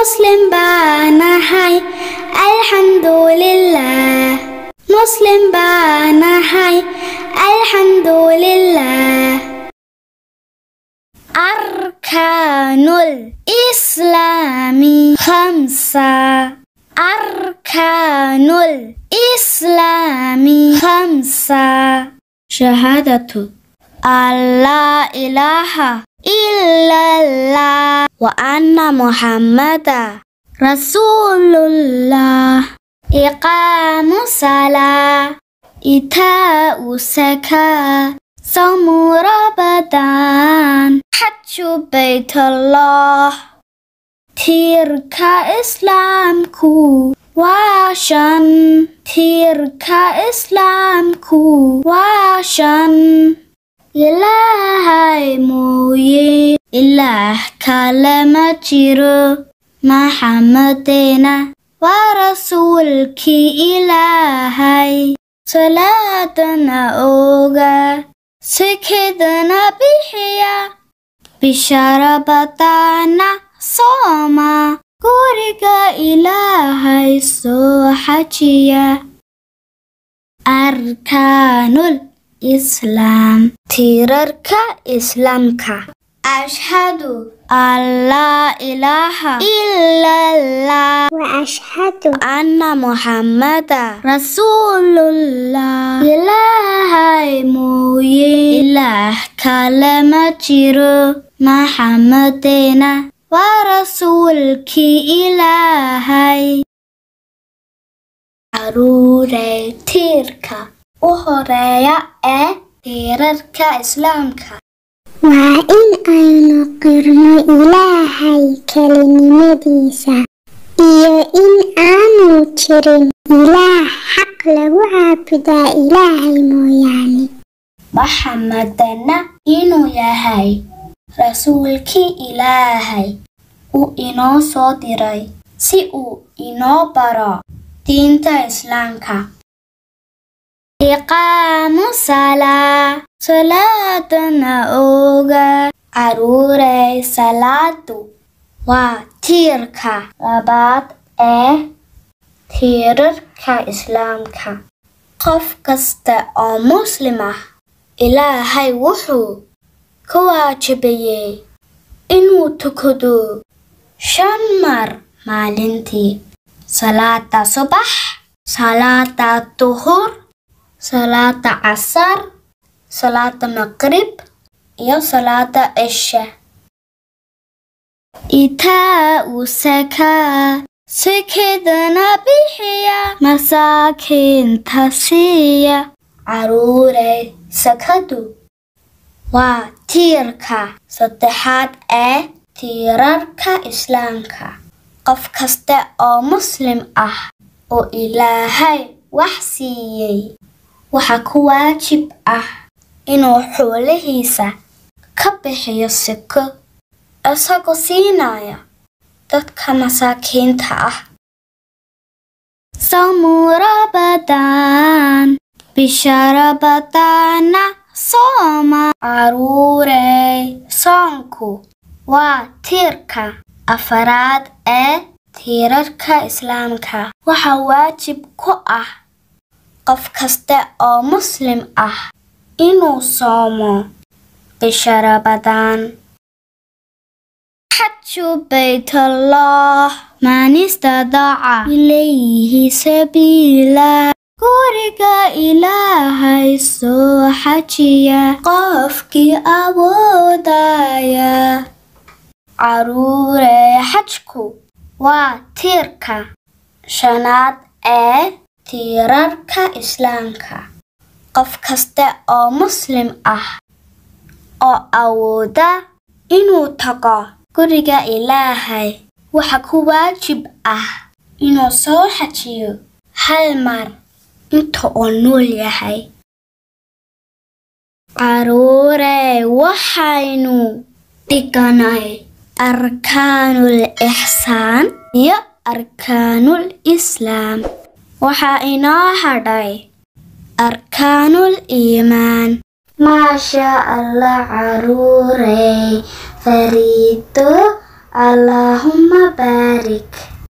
مسلم بانا حي الحمد لله مسلم بانا حي الحمد لله أركان الإسلام خمسة أركان الإسلام خمسة شهادة أن لا إله إلا الله وأن محمدا رسول الله إقام الصلاة إيتاء الزكاة صوم رمضان حج بيت الله ترك إسلامكم واشن ترك إسلامكم واشن إلهي موين ilaah kale ma jiro maxamedeena waa rasuulkii ilaahay salaadana oga sikidana bixiya bishaara badaana sooma guriga ilaahay soo xajiya arkaanul islaam tiirarka islaamka أشهد أن لا إله إلا الله وأشهد أن محمدا رسول الله إلهي موي إله كلمة جيرو محمدنا ورسولك إلهي caruurey tiirka u horeeya ee tiirarka waa in aynu qirno ilaahay kelinimadiisa iyo in aanu jirin ilaah xaq lagu caabudaa ilaahay mooyaane maxamadana inuu yahay rasuulkii ilaahay uu inoo soo diray si uu inoo baro diinta islaamka salaa salaadana oga caruurey salaadu waa tiirka labaad ee tiirarka islaamka qof kasta oo muslim ah ilaahay wuxuu ka waajibayey inuu tukado shan mar maalintii salaada subax salaada duhur salaata casar salaata maqrib iyo salaata cisha itau sakaa sekadana bixiya masaakiinta siiya caruure sakadu waa tiirka saddexaad ee tiirarka islaamka qof kasta oo muslim ah oo ilaahay wax siiyey waxaa ku waajib ah inuu xoolihiisa ka bixiyo siko isagoo siinaya dadka masaakiinta ah samurabadaan bisharabadaana sooma caruurey soonku waa tiirka afaraad ee tiirarka islaamka waxaa waajib ku ah qof kasta oo muslim ah inuu soomo bisha rabadaan xaju baytallah maanista daca ilayhi sabiila guriga ilaahay soo xajiya qofkii awoodaya caruure xajku waa tiirka shanaad ee tiirarka Islaamka. Qof kasta oo muslim ah oo awooda inuu tago guriga Ilaahay waxa ku waajib ah inuu soo xajiyo hal mar inta uu nool yahay. Carruurey, waxaynu dhiganay arkaanul ixsaan iyo arkaanul islaam waxaa inoo hadhay arkaanul iimaan maasha allah caruurey fariito allaahuma baarik